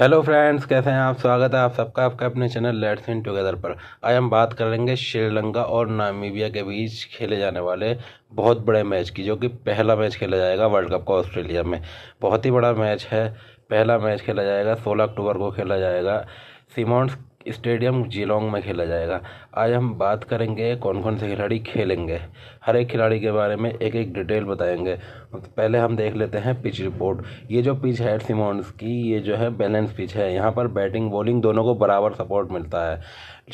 hello friends कैसे हैं आप स्वागत है आप सबका आपका अपने चैनल लेट्स इन टुगेदर पर आज हम बात करेंगे श्रीलंका और नामीबिया के बीच खेले जाने वाले बहुत बड़े मैच की जो कि पहला मैच खेला जाएगा वर्ल्ड कप का ऑस्ट्रेलिया में बहुत ही बड़ा मैच है पहला मैच खेला जाएगा सोलह अक्टूबर को खेला जाएगा सिमोन्स स्टेडियम जिलोंग में खेला जाएगा आज हम बात करेंगे कौन कौन से खिलाड़ी खेलेंगे हर एक खिलाड़ी के बारे में एक एक डिटेल बताएंगे पहले हम देख लेते हैं पिच रिपोर्ट ये जो पिच है सिमोन्स की ये जो है बैलेंस पिच है यहाँ पर बैटिंग बॉलिंग दोनों को बराबर सपोर्ट मिलता है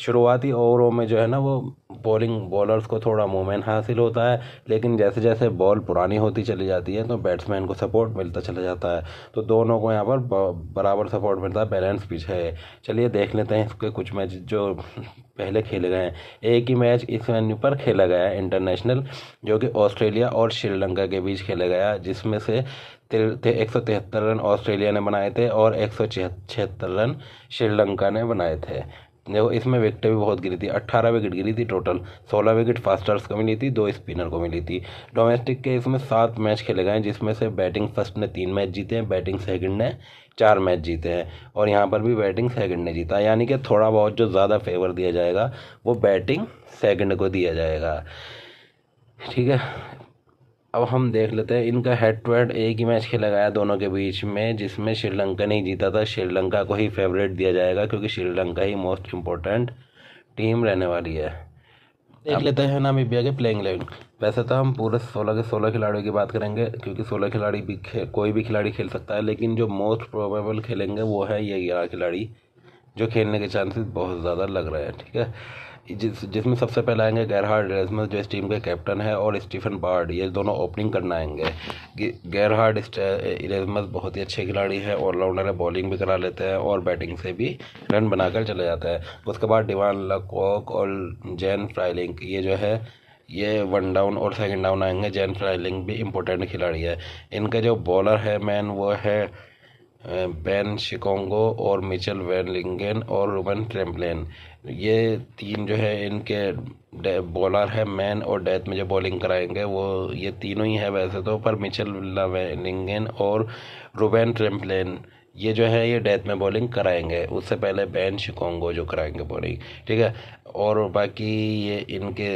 शुरुआती ओवरों में जो है ना वो बॉलिंग बॉलर्स को थोड़ा मूवमेंट हासिल होता है लेकिन जैसे जैसे बॉल पुरानी होती चली जाती है तो बैट्समैन को सपोर्ट मिलता चला जाता है तो दोनों को यहाँ पर बराबर सपोर्ट मिलता है बैलेंस पिच है चलिए देख लेते हैं इसके कुछ मैच जो पहले खेले खेले गए हैं एक ही मैच इस वेन्यू पर खेला गया है इंटरनेशनल जो कि ऑस्ट्रेलिया और श्रीलंका के बीच खेला गया जिसमें से एक सौ तिहत्तर रन ऑस्ट्रेलिया ने बनाए थे और एक सौ छिहत्तर रन श्रीलंका ने बनाए थे देखो इसमें विकेटें भी बहुत गिरी थी अट्ठारह विकेट गिरी थी टोटल सोलह विकेट फास्टर्स को मिली थी दो स्पिनर को मिली थी डोमेस्टिक के इसमें सात मैच खेले गए जिसमें से बैटिंग फर्स्ट ने तीन मैच जीते हैं बैटिंग सेकंड ने चार मैच जीते हैं और यहाँ पर भी बैटिंग सेकंड ने जीता यानी कि थोड़ा बहुत जो ज़्यादा फेवर दिया जाएगा वो बैटिंग सेकंड को दिया जाएगा ठीक है अब हम देख लेते हैं इनका हेड टू हेड एक ही मैच खेला गया दोनों के बीच में जिसमें श्रीलंका नहीं जीता था श्रीलंका को ही फेवरेट दिया जाएगा क्योंकि श्रीलंका ही मोस्ट इम्पोर्टेंट टीम रहने वाली है देख लेते हैं नामीबिया के प्लेइंग इलेवन वैसे तो हम पूरे सोलह के सोलह खिलाड़ियों की बात करेंगे क्योंकि सोलह खिलाड़ी भी कोई भी खिलाड़ी खेल सकता है लेकिन जो मोस्ट प्रोबेबल खेलेंगे वो है ये ग्यारह खिलाड़ी जो खेलने के चांसेस बहुत ज़्यादा लग रहे हैं ठीक है जिस जिसमें सबसे पहले आएंगे गैरहार्ड रेजमस जो इस टीम के कैप्टन है और स्टीफन बार्ड ये दोनों ओपनिंग करना आएंगे गैरहार्ड रेजमस बहुत ही अच्छे खिलाड़ी हैं ऑलराउंडर है बॉलिंग भी करा लेते हैं और बैटिंग से भी रन बनाकर चले जाते हैं उसके बाद डिवान लकॉक और जैन फ्राइलिंग ये जो है ये वन डाउन और सेकेंड डाउन आएंगे जैन फ्राइलिंग भी इम्पोर्टेंट खिलाड़ी है इनका जो बॉलर है मैन वो है बैन शिकोंगो और मिचल वैन लिंगन और रोमन ट्रेम्पलेन ये तीन जो है इनके बॉलर है मैन और डेथ में जो बॉलिंग कराएंगे वो ये तीनों ही है वैसे तो पर मिचल लिंगन और रोबेन ट्रेम्पलेन ये जो है ये डेथ में बॉलिंग कराएंगे उससे पहले बैन शिकोंगो जो कराएंगे बॉलिंग ठीक है और बाकी ये इनके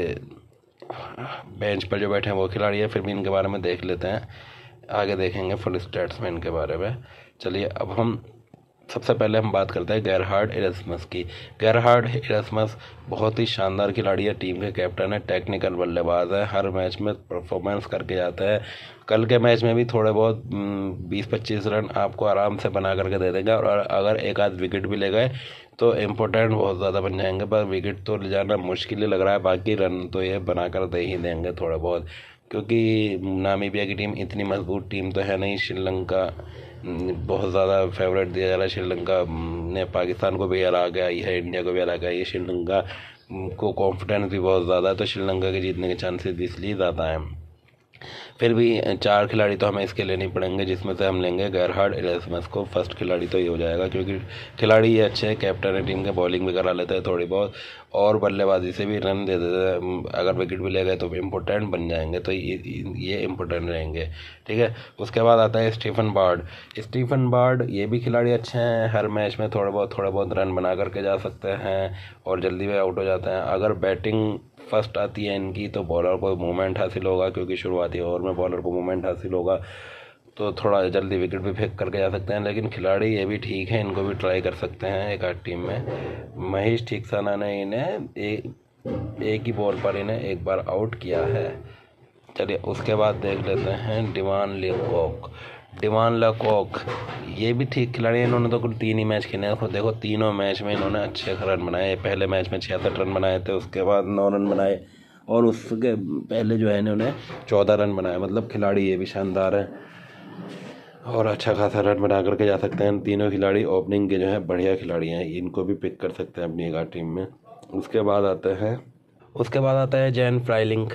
बेंच पर जो बैठे हैं वो खिलाड़ी है फिर भी इनके बारे में देख लेते हैं आगे देखेंगे फुल स्टेट्स में इनके बारे में चलिए अब हम सबसे पहले हम बात करते हैं गैरहार्ड एरसमस की गैरहार्ड एरसमस बहुत ही शानदार खिलाड़ी है टीम के कैप्टन है टेक्निकल बल्लेबाज है हर मैच में परफॉर्मेंस करके जाता है कल के मैच में भी थोड़े बहुत 20-25 हम्म, रन आपको आराम से बना करके दे देगा और अगर एक आध विकेट भी ले गए तो इम्पोर्टेंट बहुत ज़्यादा बन जाएंगे पर विकेट तो ले जाना मुश्किल ही लग रहा है बाकी रन तो ये बना कर दे ही देंगे थोड़ा बहुत क्योंकि नामीबिया की टीम इतनी मजबूत टीम तो है नहीं श्रीलंका हम्म, बहुत ज़्यादा फेवरेट दिया जा रहा है श्रीलंका हम्म, ने पाकिस्तान को भी हरा गया है इंडिया को भी हरा गया ये श्रीलंका हम्म, को कॉन्फिडेंस भी बहुत ज़्यादा है तो श्रीलंका के जीतने के चांसेस इसलिए ज़्यादा हैं फिर भी चार खिलाड़ी तो हमें इसके लेने पड़ेंगे जिसमें से हम लेंगे गैरहार्ड एलेसमस को फर्स्ट खिलाड़ी तो ये हो जाएगा क्योंकि खिलाड़ी ये अच्छे हैं कैप्टन है टीम के बॉलिंग भी करा लेते हैं थोड़ी बहुत और बल्लेबाजी से भी रन दे देते हैं अगर विकेट भी ले गए तो इम्पोर्टेंट बन जाएंगे तो ये इम्पोर्टेंट रहेंगे ठीक है उसके बाद आता है स्टीफन बार्ड स्टीफन बार्ड ये भी खिलाड़ी अच्छे हैं हर मैच में थोड़े बहुत थोड़े बहुत रन बना करके जा सकते हैं और जल्दी भी आउट हो जाते हैं अगर बैटिंग फर्स्ट आती है इनकी तो बॉलर को मोमेंट हासिल होगा क्योंकि शुरुआती ओवर में बॉलर को मूवमेंट हासिल होगा तो थोड़ा जल्दी विकेट भी फेंक करके जा सकते हैं लेकिन खिलाड़ी ये भी ठीक है इनको भी ट्राई कर सकते हैं एक आध टीम में महेश ठीकसाना ने इन्हें एक एक ही बॉल पर इन्हें एक बार आउट किया है चलिए उसके बाद देख लेते हैं डिवान लिकॉक डिवान लकॉक ये भी ठीक खिलाड़ी हैं इन्होंने तो कुल तीन ही मैच खेले हैं और देखो तीनों मैच में इन्होंने अच्छे रन बनाए पहले मैच में छियासठ रन बनाए थे उसके बाद नौ रन बनाए और उसके पहले जो है इन्होंने चौदह रन बनाए मतलब खिलाड़ी ये भी शानदार हैं और अच्छा खासा रन बना करके जा सकते हैं तीनों खिलाड़ी ओपनिंग के जो है बढ़िया खिलाड़ी हैं इनको भी पिक कर सकते हैं अपनी एगा टीम में उसके बाद आते हैं उसके बाद आता है जैन फ्राइलिंग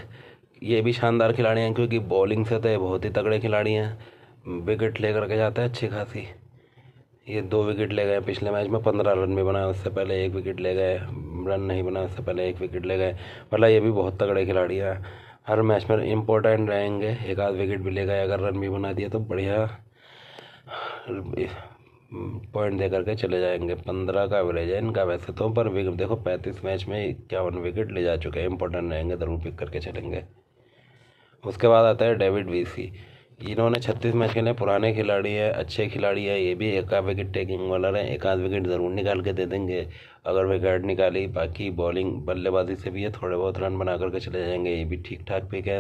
ये भी शानदार खिलाड़ी हैं क्योंकि बॉलिंग से तो ये बहुत ही तगड़े खिलाड़ी हैं विकेट लेकर के जाते हैं अच्छी खासी ये दो विकेट ले गए पिछले मैच में पंद्रह रन भी बनाए उससे पहले एक विकेट ले गए रन नहीं बनाए उससे पहले एक विकेट ले गए भला मतलब ये भी बहुत तगड़े खिलाड़ी हैं हर मैच में इम्पोर्टेंट रहेंगे एक आध विकेट भी ले गए अगर रन भी बना दिया तो बढ़िया पॉइंट दे करके चले जाएंगे पंद्रह का एवरेज है इनका वैसे तो पर विकेट देखो पैंतीस मैच में इक्यावन विकेट ले जा चुके हैं इंपॉर्टेंट रहेंगे ज़रूर पिक करके चलेंगे उसके बाद आता है डेविड वीसी इन्होंने छत्तीस मैच खेले पुराने खिलाड़ी है अच्छे खिलाड़ी है ये भी एक आध विकेट टेकिंग वाला है एक आध विकेट ज़रूर निकाल के दे देंगे अगर विकेट निकाली बाकी बॉलिंग बल्लेबाजी से भी ये थोड़े बहुत रन बना करके चले जाएंगे ये भी ठीक ठाक पिक है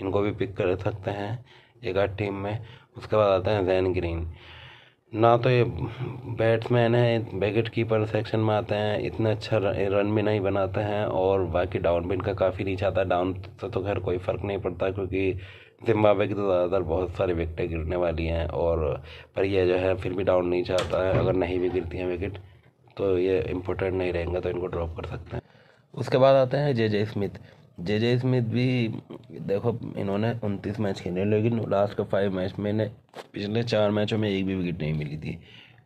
इनको भी पिक कर सकते हैं एक आध टीम में उसके बाद आते हैं जैन ग्रीन ना तो ये बैट्समैन है विकेट कीपर सेक्शन में आते हैं इतना अच्छा रन भी नहीं बनाते हैं और बाकी डाउन बिन का काफ़ी नीचे आता है डाउन से तो खैर कोई फ़र्क नहीं पड़ता क्योंकि जिम्बावे की तो ज़्यादातर बहुत सारी विकटें गिरने वाली हैं और पर यह जो है फिर भी डाउन नहीं चाहता है अगर नहीं भी गिरती हैं विकेट तो ये इम्पोर्टेंट नहीं रहेंगे तो इनको ड्रॉप कर सकते हैं उसके बाद आते हैं जे जे स्मिथ जे जे स्मिथ भी देखो इन्होंने उनतीस मैच खेले लेकिन लास्ट के फाइव मैच में इन्हें पिछले चार मैचों में एक भी विकेट नहीं मिली थी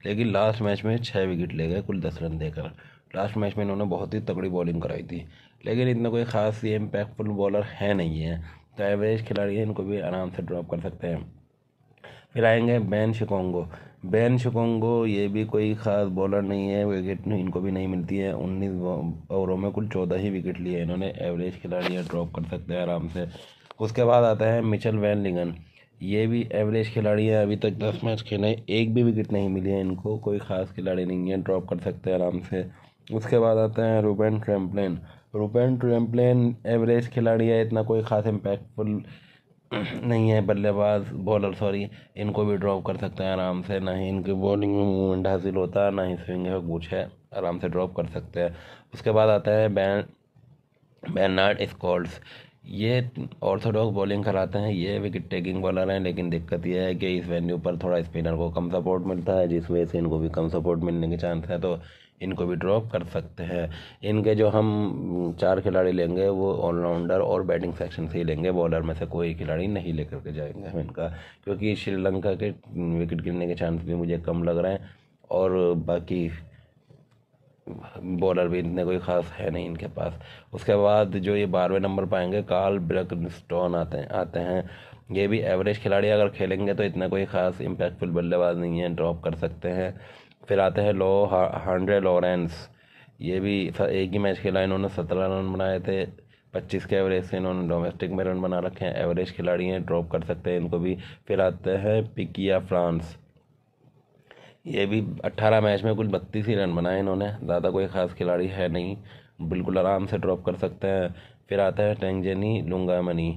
लेकिन लास्ट मैच में छः विकेट ले गए कुल दस रन देकर लास्ट मैच में इन्होंने बहुत ही तगड़ी बॉलिंग कराई थी लेकिन इतना कोई ख़ास इम्पैक्टफुल बॉलर है नहीं है तो एवरेज खिलाड़ी इनको भी आराम से ड्रॉप कर सकते हैं फिर आएंगे बैन शिकोंगो बैन शिकोंगो ये भी कोई ख़ास बॉलर नहीं है विकेट इनको भी नहीं मिलती है उन्नीस ओवरों में कुल चौदह ही विकेट लिए इन्होंने एवरेज खिलाड़ी ड्रॉप कर सकते हैं आराम से उसके बाद आता है मिचल वैन लिगन ये भी एवरेज खिलाड़ी है अभी तक दस मैच खेले एक भी विकेट नहीं मिली है इनको कोई ख़ास खिलाड़ी नहीं है ड्रॉप कर सकते हैं आराम से उसके बाद आते हैं Ruben Trumpelmann Ruben Trumpelmann average खिलाड़ी है इतना कोई खास इम्पैक्टफुल नहीं है बल्लेबाज बॉलर सॉरी इनको भी ड्रॉप कर सकते हैं आराम से ना ही इनकी बॉलिंग में मूवमेंट हासिल होता है ना ही स्विंग है कुछ है आराम से ड्रॉप कर सकते हैं उसके बाद आता है बैन बैनार्ड स्कॉल्स ये ऑर्थोडॉक्स बॉलिंग कराते हैं ये विकेट टेकिंग बॉलर हैं लेकिन दिक्कत यह है कि इस वेन्यू पर थोड़ा स्पिनर को कम सपोर्ट मिलता है जिस वजह से इनको भी कम सपोर्ट मिलने के चांस है तो इनको भी ड्रॉप कर सकते हैं इनके जो हम चार खिलाड़ी लेंगे वो ऑलराउंडर और बैटिंग सेक्शन से ही लेंगे बॉलर में से कोई खिलाड़ी नहीं लेकर के जाएंगे हम इनका क्योंकि श्रीलंका के विकेट गिरने के चांस भी मुझे कम लग रहे हैं और बाकी बॉलर भी इतने कोई ख़ास है नहीं इनके पास उसके बाद जो ये बारहवें नंबर पाएंगे कार्ल ब्रक स्टोन आते हैं आते हैं ये भी एवरेज खिलाड़ी अगर खेलेंगे तो इतना कोई ख़ास इम्पैक्टफुल बल्लेबाज नहीं है ड्रॉप कर सकते हैं फिर आते हैं लो हंड्रेड लॉरेंस ये भी एक ही मैच खेला इन्होंने सत्रह रन बनाए थे पच्चीस के एवरेज से इन्होंने डोमेस्टिक में रन बना रखे हैं एवरेज खिलाड़ी हैं ड्रॉप कर सकते हैं इनको भी फिर आते हैं पिकिया फ्रांस ये भी अट्ठारह मैच में कुल बत्तीस ही रन बनाए इन्होंने ज़्यादा कोई ख़ास खिलाड़ी है नहीं बिल्कुल आराम से ड्रॉप कर सकते हैं फिर आता है टेंगजेनी लुंगामनी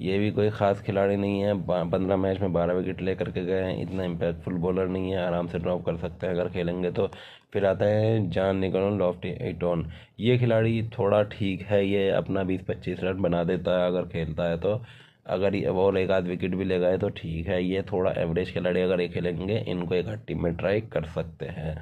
ये भी कोई ख़ास खिलाड़ी नहीं है पंद्रह मैच में बारह विकेट ले करके गए हैं इतना इम्पैक्टफुल बॉलर नहीं है आराम से ड्रॉप कर सकते हैं अगर खेलेंगे तो फिर आता है जान निकोलन लॉफ्टी एटोन ये खिलाड़ी थोड़ा ठीक है ये अपना बीस पच्चीस रन बना देता है अगर खेलता है तो अगर ये और एक आध विकेट भी ले गए तो ठीक है ये थोड़ा एवरेज खिलाड़ी अगर ये खेलेंगे इनको एक टीम में ट्राई कर सकते हैं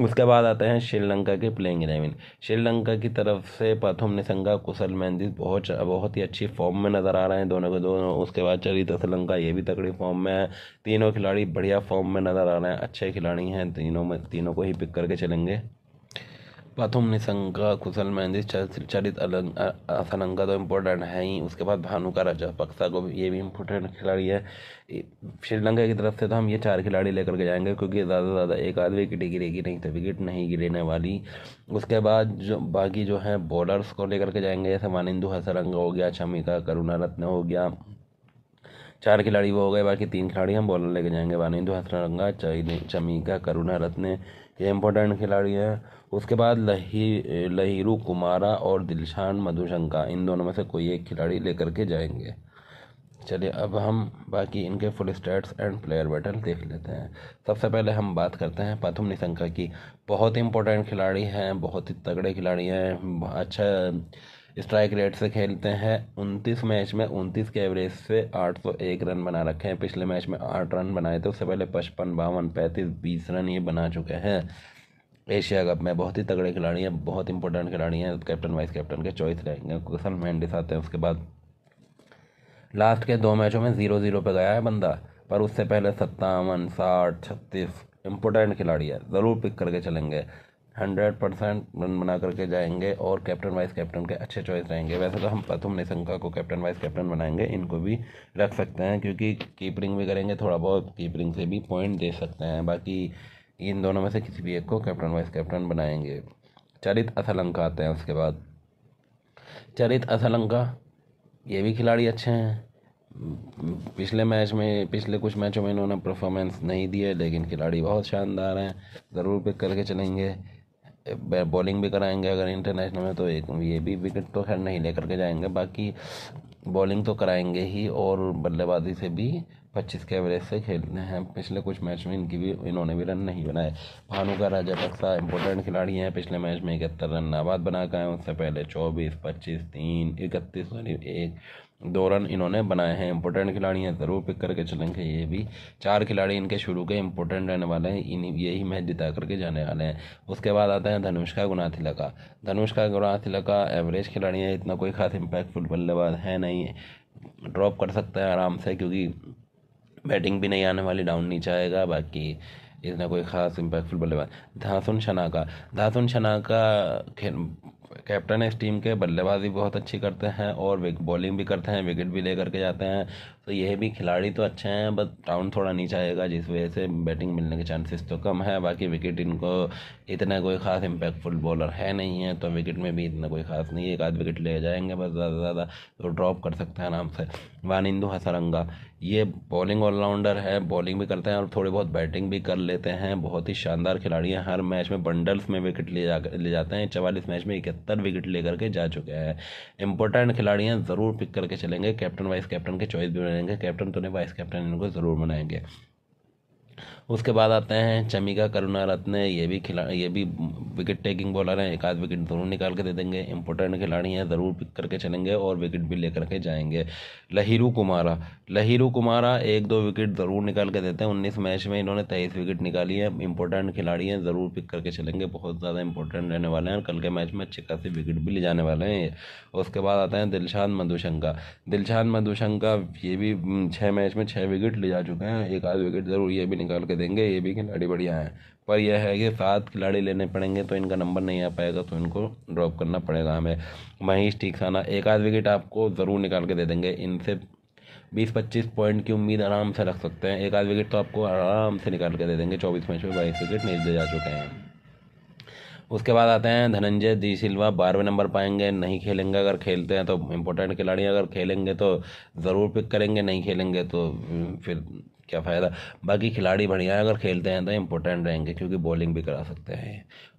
उसके बाद आते हैं श्रीलंका के प्लेइंग इलेवन श्रीलंका की तरफ से प्रथम निशंगा कुशल मेहंदिस बहुत बहुत ही अच्छी फॉर्म में नज़र आ रहे हैं दोनों के दोनों उसके बाद चरित श्रीलंका ये भी तकड़ी फॉर्म में है तीनों खिलाड़ी बढ़िया फॉर्म में नज़र आ रहे हैं अच्छे खिलाड़ी हैं तीनों में तीनों को ही पिक करके चलेंगे प्रथम निसंगा कुशल मेहंदी चरित अलग असलंगा तो इम्पोर्टेंट है ही उसके बाद भानु का राजा पक्सा को भी ये भी इम्पोर्टेंट खिलाड़ी है श्रीलंका की तरफ से तो हम ये चार खिलाड़ी लेकर के जाएंगे क्योंकि ज़्यादा से ज़्यादा एक आध विकेट गिरेगी नहीं तो विकेट नहीं गिरने वाली उसके बाद जो बाकी जो है बॉलर्स को लेकर के जाएंगे जैसे मानिंदू हसरंगा हो गया शमिका करुणा रत्न हो गया चार खिलाड़ी वो हो गए बाकी तीन खिलाड़ी हम बॉलर लेके जाएंगे वानिंदु हसरंगा चमिका करुणा रत्न ये इंपॉर्टेंट खिलाड़ी हैं उसके बाद लही लहीरू कुमारा और दिलशान मधुशंका इन दोनों में से कोई एक खिलाड़ी लेकर के जाएंगे चलिए अब हम बाकी इनके full stats and player battle देख लेते हैं सबसे पहले हम बात करते हैं पाथुम निशंका की बहुत ही इंपॉर्टेंट खिलाड़ी हैं बहुत ही तगड़े खिलाड़ी हैं अच्छा स्ट्राइक रेट से खेलते हैं उनतीस मैच में उनतीस के एवरेज से आठ सौ एक रन बना रखे हैं पिछले मैच में आठ रन बनाए थे उससे पहले पचपन बावन पैंतीस बीस रन ये बना चुके हैं एशिया कप में बहुत ही तगड़े खिलाड़ी हैं बहुत इंपॉर्टेंट खिलाड़ी हैं कैप्टन वाइस कैप्टन के चॉइस रहेंगे कुसन मेंडिस आते हैं उसके बाद लास्ट के दो मैचों में ज़ीरो ज़ीरो पे गया है बंदा पर उससे पहले सत्तावन साठ छत्तीस इंपॉर्टेंट खिलाड़ी है ज़रूर पिक करके चलेंगे हंड्रेड परसेंट रन बना करके जाएंगे और कैप्टन वाइस कैप्टन के अच्छे चॉइस रहेंगे वैसे तो हम प्रथम निशंका को कैप्टन वाइस कैप्टन बनाएंगे इनको भी रख सकते हैं क्योंकि कीपरिंग भी करेंगे थोड़ा बहुत कीपरिंग से भी पॉइंट दे सकते हैं बाकी इन दोनों में से किसी भी एक को कैप्टन वाइस कैप्टन बनाएंगे चरित असलंका आते हैं उसके बाद चरित असलंका ये भी खिलाड़ी अच्छे हैं पिछले मैच में पिछले कुछ मैचों में इन्होंने परफॉर्मेंस नहीं दिए लेकिन खिलाड़ी बहुत शानदार हैं ज़रूर पिक करके चलेंगे बॉलिंग भी कराएंगे अगर इंटरनेशनल में तो एक ये भी विकेट तो खैर नहीं लेकर के जाएंगे बाकी बॉलिंग तो कराएंगे ही और बल्लेबाजी से भी पच्चीस के एवरेज से खेलते हैं पिछले कुछ मैच में इनकी भी इन्होंने भी रन नहीं बनाए भानु का राजा बक्सा इंपॉर्टेंट खिलाड़ी हैं पिछले मैच में इकहत्तर रन नाबाद बना गए उससे पहले चौबीस पच्चीस तीन इकतीस सॉरी एक दो रन इन्होंने बनाए हैं इंपॉर्टेंट खिलाड़ी हैं ज़रूर पिक करके चलेंगे ये भी चार खिलाड़ी इनके शुरू के इंपॉर्टेंट रहने वाले हैं इन यही मैच जिता करके जाने वाले हैं उसके बाद आते हैं Danushka Gunathilaka Danushka Gunathilaka average खिलाड़ी है इतना कोई खास इम्पैक्टफुल बल्लेबाज है नहीं ड्रॉप कर सकते हैं आराम से क्योंकि बैटिंग भी नहीं आने वाली डाउन नीचे आएगा बाकी इतना कोई खास इम्पैक्टफुल बल्लेबाज धासुन शनाका धासुन शनाका कैप्टन है इस टीम के बल्लेबाजी बहुत अच्छी करते हैं और बॉलिंग भी करते हैं विकेट भी ले करके जाते हैं तो यह भी खिलाड़ी तो अच्छे हैं बट टाउन थोड़ा नीचा आएगा जिस वजह से बैटिंग मिलने के चांसेस तो कम है बाकी विकेट इनको इतना कोई ख़ास इम्पैक्टफुल बॉलर है नहीं है तो विकेट में भी इतना कोई ख़ास नहीं है एक आध विकेट ले जाएंगे बस ज़्यादा से ज़्यादा तो ड्रॉप कर सकते हैं आराम से वानिंदू हसरंगा ये बॉलिंग ऑलराउंडर है बॉलिंग भी करते हैं और थोड़ी बहुत बैटिंग भी कर लेते हैं बहुत ही शानदार खिलाड़ी हैं हर मैच में बंडल्स में विकेट ले जा ले जाते हैं चवालीस मैच में इकहत्तर विकेट लेकर के जा चुके हैं इंपॉर्टेंट खिलाड़ी हैं ज़रूर पिक करके चलेंगे कैप्टन वाइस कैप्टन के चॉइस भी बनाएंगे कैप्टन तो नहीं वाइस कैप्टन इनको ज़रूर बनाएंगे उसके बाद आते हैं चमिका करुणा रत्न ये भी खिला ये भी विकेट टेकिंग बॉलर हैं एक आध विकेट जरूर निकाल के दे देंगे इंपॉर्टेंट खिलाड़ी हैं ज़रूर पिक करके चलेंगे और विकेट भी लेकर के जाएंगे लहिरू कुमारा लहिरू कुमारा एक दो विकेट ज़रूर निकाल के देते हैं उन्नीस मैच में इन्होंने तेईस विकेट निकाली है इंपॉर्टेंट खिलाड़ी हैं ज़रूर पिक करके चलेंगे बहुत ज़्यादा इंपॉर्टेंट रहने वाले हैं कल के मैच में अच्छे खासे विकेट भी ले जाने वाले हैं उसके बाद आते हैं दिलशान मधुशंका दिलशान मधुशंका ये भी हम्म, छः मैच में छः विकेट ले जा चुके हैं एक आध विकेट ज़रूर ये भी निकाल के देंगे ये भी खिलाड़ी बढ़िया हैं पर यह है कि सात खिलाड़ी लेने पड़ेंगे तो इनका नंबर नहीं आ पाएगा तो इनको ड्रॉप करना पड़ेगा हमें महेश ठीकसाना एक आध विकेट आपको ज़रूर निकाल के दे देंगे इनसे बीस पच्चीस पॉइंट की उम्मीद आराम से रख सकते हैं एक आध विकेट तो आपको आराम से निकाल के दे देंगे चौबीस मैच में बाईस विकेट नहीं दे जा चुके हैं उसके बाद आते हैं धनंजय दी सिल्वा बारहवें नंबर पाएंगे नहीं खेलेंगे अगर खेलते हैं तो इम्पोर्टेंट खिलाड़ी अगर खेलेंगे तो ज़रूर पिक करेंगे नहीं खेलेंगे तो फिर क्या फ़ायदा बाकी खिलाड़ी बढ़िया है अगर खेलते हैं तो इम्पोर्टेंट रहेंगे क्योंकि बॉलिंग भी करा सकते हैं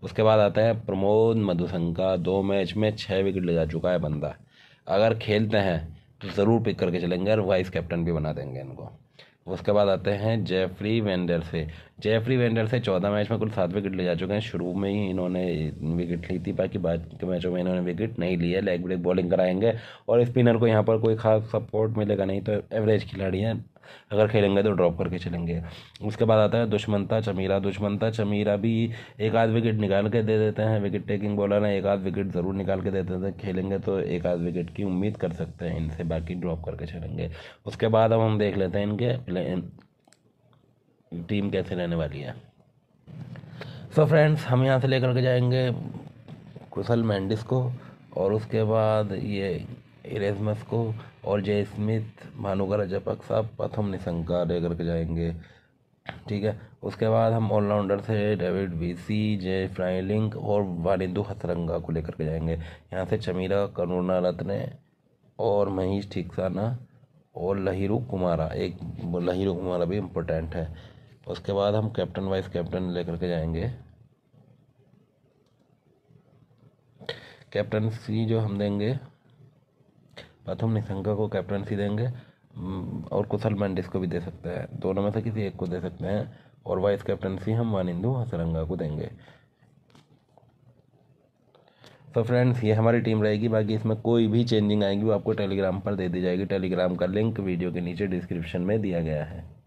उसके बाद आता है प्रमोद मधुसंका दो मैच में छः विकेट ले जा चुका है बंदा अगर खेलते हैं तो ज़रूर पिक करके चलेंगे और वाइस कैप्टन भी बना देंगे इनको उसके बाद आते हैं जेफरी वेंडर से जेफरी वेंडर से चौदह मैच में कुल सात विकेट ले जा चुके हैं शुरू में ही इन्होंने विकेट ली थी बाकी बाद के मैचों में इन्होंने विकेट नहीं लिया है लेग ब्रेक बॉलिंग कराएंगे और स्पिनर को यहाँ पर कोई खास सपोर्ट मिलेगा नहीं तो एवरेज खिलाड़ी हैं अगर खेलेंगे तो ड्रॉप करके चलेंगे उसके बाद आता है दुश्मनता चमीरा दुश्मनता चमीरा भी एक आध विकेट निकाल के दे देते हैं विकेट टेकिंग बॉलर हैं एक आध विकेट ज़रूर निकाल के देते हैं खेलेंगे तो एक आध विकेट की उम्मीद कर सकते हैं इनसे बाकी ड्रॉप करके चलेंगे उसके बाद अब हम देख लेते हैं इनके टीम कैसे रहने वाली है सो so फ्रेंड्स हम यहाँ से लेकर के जाएंगे कुशल मैंडिस को और उसके बाद ये इरेजमस को और जय स्मिथ भानुका रजापक साहब प्रथम निशंका लेकर करके जाएंगे ठीक है उसके बाद हम ऑलराउंडर से डेविड बीसी जय फ्राइलिंग और वालिंदु हथरंगा को लेकर के जाएंगे यहाँ से चमीरा करुणा रत्न और महेश ठिकसाना और लहिरू कुमारा एक लहिरू कुमारा भी इम्पोर्टेंट है उसके बाद हम कैप्टन वाइस कैप्टन लेकर के जाएंगे कैप्टनसी जो हम देंगे प्रथम निशंका को कैप्टनसी देंगे और कुशल मंडिस को भी दे सकते हैं दोनों में से किसी एक को दे सकते हैं और वाइस कैप्टनसी हम वानिंदु हसरंगा को देंगे तो फ्रेंड्स ये हमारी टीम रहेगी बाकी इसमें कोई भी चेंजिंग आएगी वो आपको टेलीग्राम पर दे दी जाएगी टेलीग्राम का लिंक वीडियो के नीचे डिस्क्रिप्शन में दिया गया है